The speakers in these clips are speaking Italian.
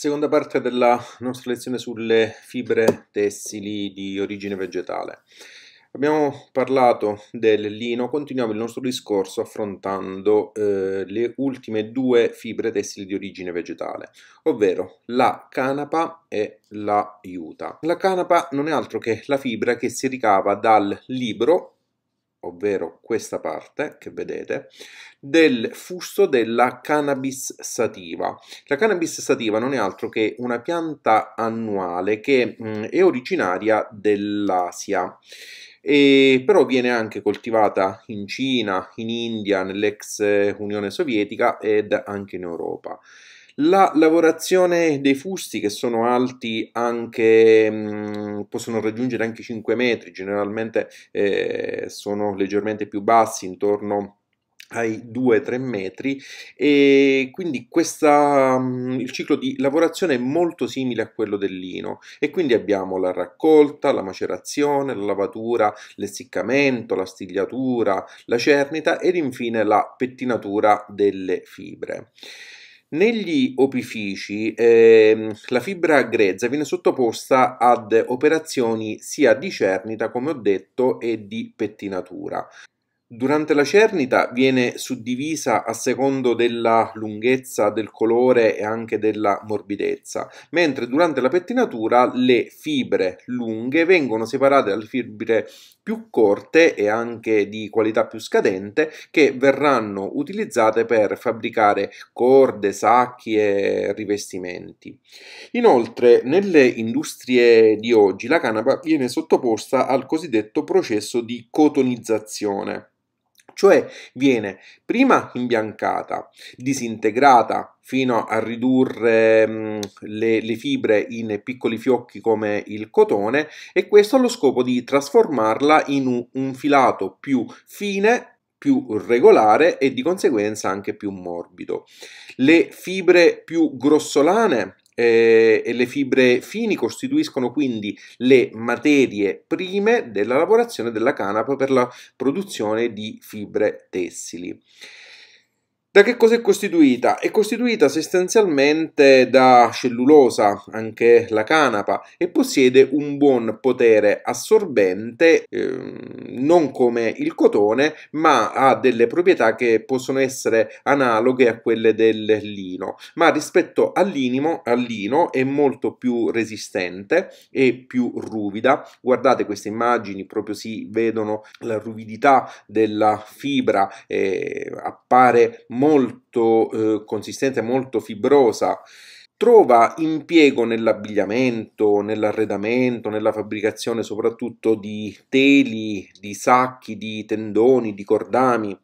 Seconda parte della nostra lezione sulle fibre tessili di origine vegetale. Abbiamo parlato del lino, continuiamo il nostro discorso affrontando eh, le ultime due fibre tessili di origine vegetale, ovvero la canapa e la iuta. La canapa non è altro che la fibra che si ricava dal libro ovvero questa parte che vedete, del fusto della cannabis sativa. La cannabis sativa non è altro che una pianta annuale che mh, mm, è originaria dell'Asia. però viene anche coltivata in Cina, in India, nell'ex eh, Unione Sovietica ed anche in Europa. La lavorazione dei fusti che sono alti anche, mh, possono raggiungere anche 5 metri, generalmente eh, sono leggermente più bassi, intorno ai 2-3 metri e quindi questa, il ciclo di lavorazione è molto simile a quello del lino e quindi abbiamo la raccolta, la macerazione, la lavatura, l'essiccamento, la stigliatura, la cernita ed infine la pettinatura delle fibre. Negli opifici ehm, la fibra grezza viene sottoposta ad operazioni sia di cernita, come ho detto, e di pettinatura. Durante la cernita viene suddivisa a secondo della lunghezza, del colore e anche della morbidezza, mentre durante la pettinatura le fibre lunghe vengono separate dalle fibre più corte e anche di qualità più scadente che verranno utilizzate per fabbricare corde, sacchi e rivestimenti. Inoltre, nelle industrie di oggi la canapa viene sottoposta al cosiddetto processo di cotonizzazione cioè viene prima imbiancata, disintegrata fino a ridurre mh, mm, le, le, fibre in piccoli fiocchi come il cotone e questo allo scopo di trasformarla in un, un filato più fine più regolare e di conseguenza anche più morbido. Le fibre più grossolane eh, e le fibre fini costituiscono quindi le materie prime della lavorazione della canapa per la produzione di fibre tessili. Da che cosa è costituita? È costituita sostanzialmente da cellulosa, anche la canapa, e possiede un buon potere assorbente, ehm, non come il cotone, ma ha delle proprietà che possono essere analoghe a quelle del lino, ma rispetto al lino, al lino è molto più resistente e più ruvida. Guardate queste immagini, proprio si vedono la ruvidità della fibra, eh, appare molto molto eh, consistente, molto fibrosa trova impiego nell'abbigliamento, nell'arredamento, nella fabbricazione soprattutto di teli, di sacchi, di tendoni, di cordami.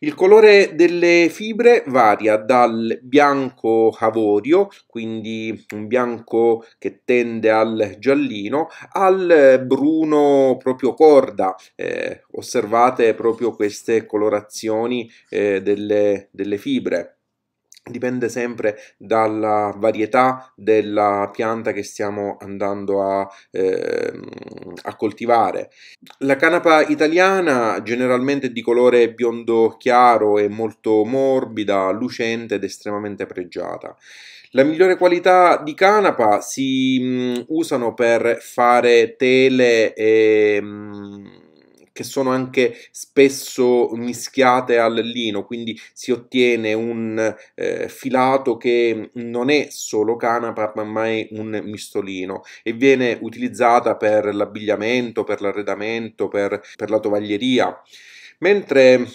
Il colore delle fibre varia dal bianco avorio, quindi un bianco che tende al giallino, al bruno proprio corda. Eh, osservate proprio queste colorazioni eh, delle, delle fibre dipende sempre dalla varietà della pianta che stiamo andando a, eh, a, coltivare. La canapa italiana generalmente è di colore biondo chiaro e molto morbida, lucente ed estremamente pregiata. La migliore qualità di canapa si mh, mm, usano per fare tele e... Mh, mm, che sono anche spesso mischiate al lino, quindi si ottiene un eh, filato che non è solo canapa, ma mai un mistolino e viene utilizzata per l'abbigliamento, per l'arredamento, per, per la tovaglieria. Mentre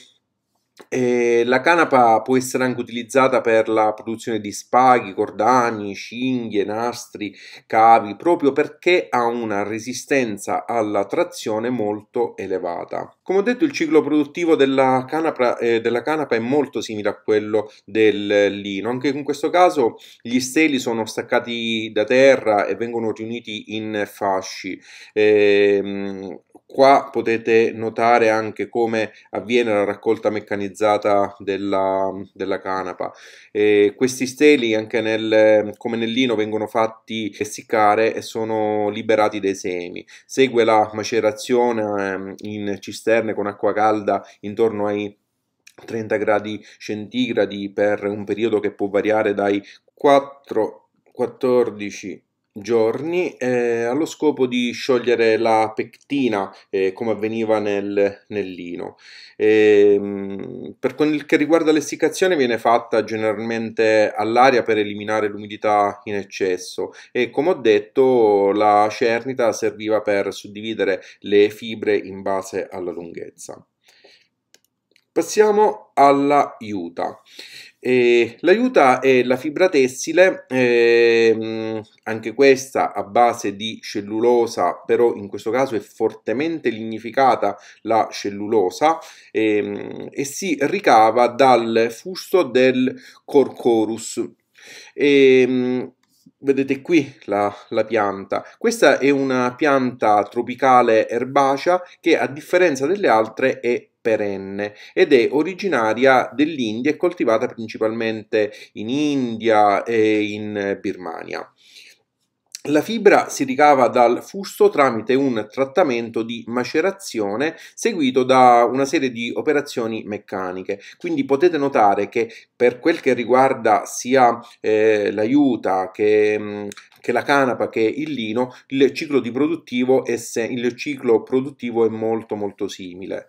e eh, la canapa può essere anche utilizzata per la produzione di spaghi, cordani, cinghie, nastri, cavi, proprio perché ha una resistenza alla trazione molto elevata. Come ho detto, il ciclo produttivo della canapa, eh, della canapa è molto simile a quello del lino. Anche in questo caso gli steli sono staccati da terra e vengono riuniti in fasci. Eh, qua potete notare anche come avviene la raccolta meccanizzata stilizzata della, della canapa. E questi steli, anche nel, come nel lino, vengono fatti essiccare e sono liberati dai semi. Segue la macerazione ehm, in cisterne con acqua calda intorno ai 30 gradi centigradi per un periodo che può variare dai 4 14 giorni eh, allo scopo di sciogliere la pectina eh, come avveniva nel, nel lino. E, ehm, per quel che riguarda l'essiccazione viene fatta generalmente all'aria per eliminare l'umidità in eccesso e come ho detto la cernita serviva per suddividere le fibre in base alla lunghezza. Passiamo alla juta. Eh, la è la fibra tessile, ehm, anche questa a base di cellulosa, però in questo caso è fortemente lignificata la cellulosa ehm, e si ricava dal fusto del Corcorus. Ehm, vedete qui la, la, pianta. Questa è una pianta tropicale erbacea che a differenza delle altre è perenne ed è originaria dell'India e coltivata principalmente in India e in Birmania. La fibra si ricava dal fusto tramite un trattamento di macerazione seguito da una serie di operazioni meccaniche. Quindi potete notare che per quel che riguarda sia eh, l'aiuta che mm, che la canapa, che il lino, il ciclo, produttivo il ciclo produttivo è molto molto simile.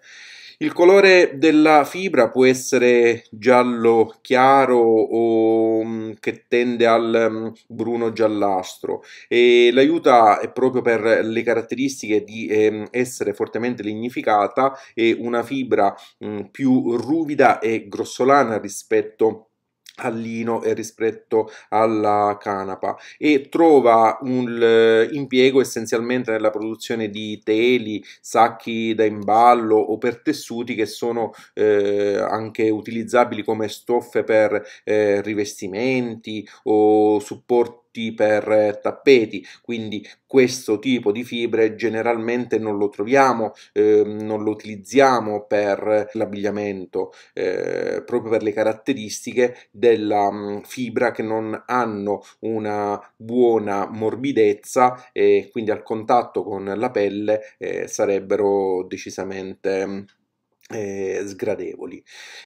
Il colore della fibra può essere giallo chiaro o mm, che tende al mm, bruno giallastro e l'aiuta proprio per le caratteristiche di ehm, essere fortemente lignificata e una fibra mm, più ruvida e grossolana rispetto a al lino e rispetto alla canapa e trova un eh, impiego essenzialmente nella produzione di teli, sacchi da imballo o per tessuti che sono eh, anche utilizzabili come stoffe per eh, rivestimenti o supporti prodotti per eh, tappeti, quindi questo tipo di fibre generalmente non lo troviamo, eh, non lo utilizziamo per l'abbigliamento, eh, proprio per le caratteristiche della mm, fibra che non hanno una buona morbidezza e quindi al contatto con la pelle eh, sarebbero decisamente mm, eh, sgradevoli.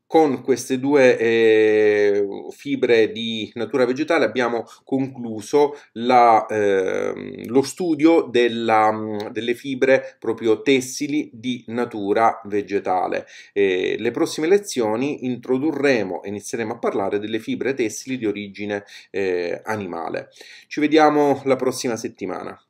Con queste due eh, fibre di natura vegetale abbiamo concluso la, eh, lo studio della, delle fibre proprio tessili di natura vegetale. le prossime lezioni introdurremo e inizieremo a parlare delle fibre tessili di origine eh, animale. Ci vediamo la prossima settimana.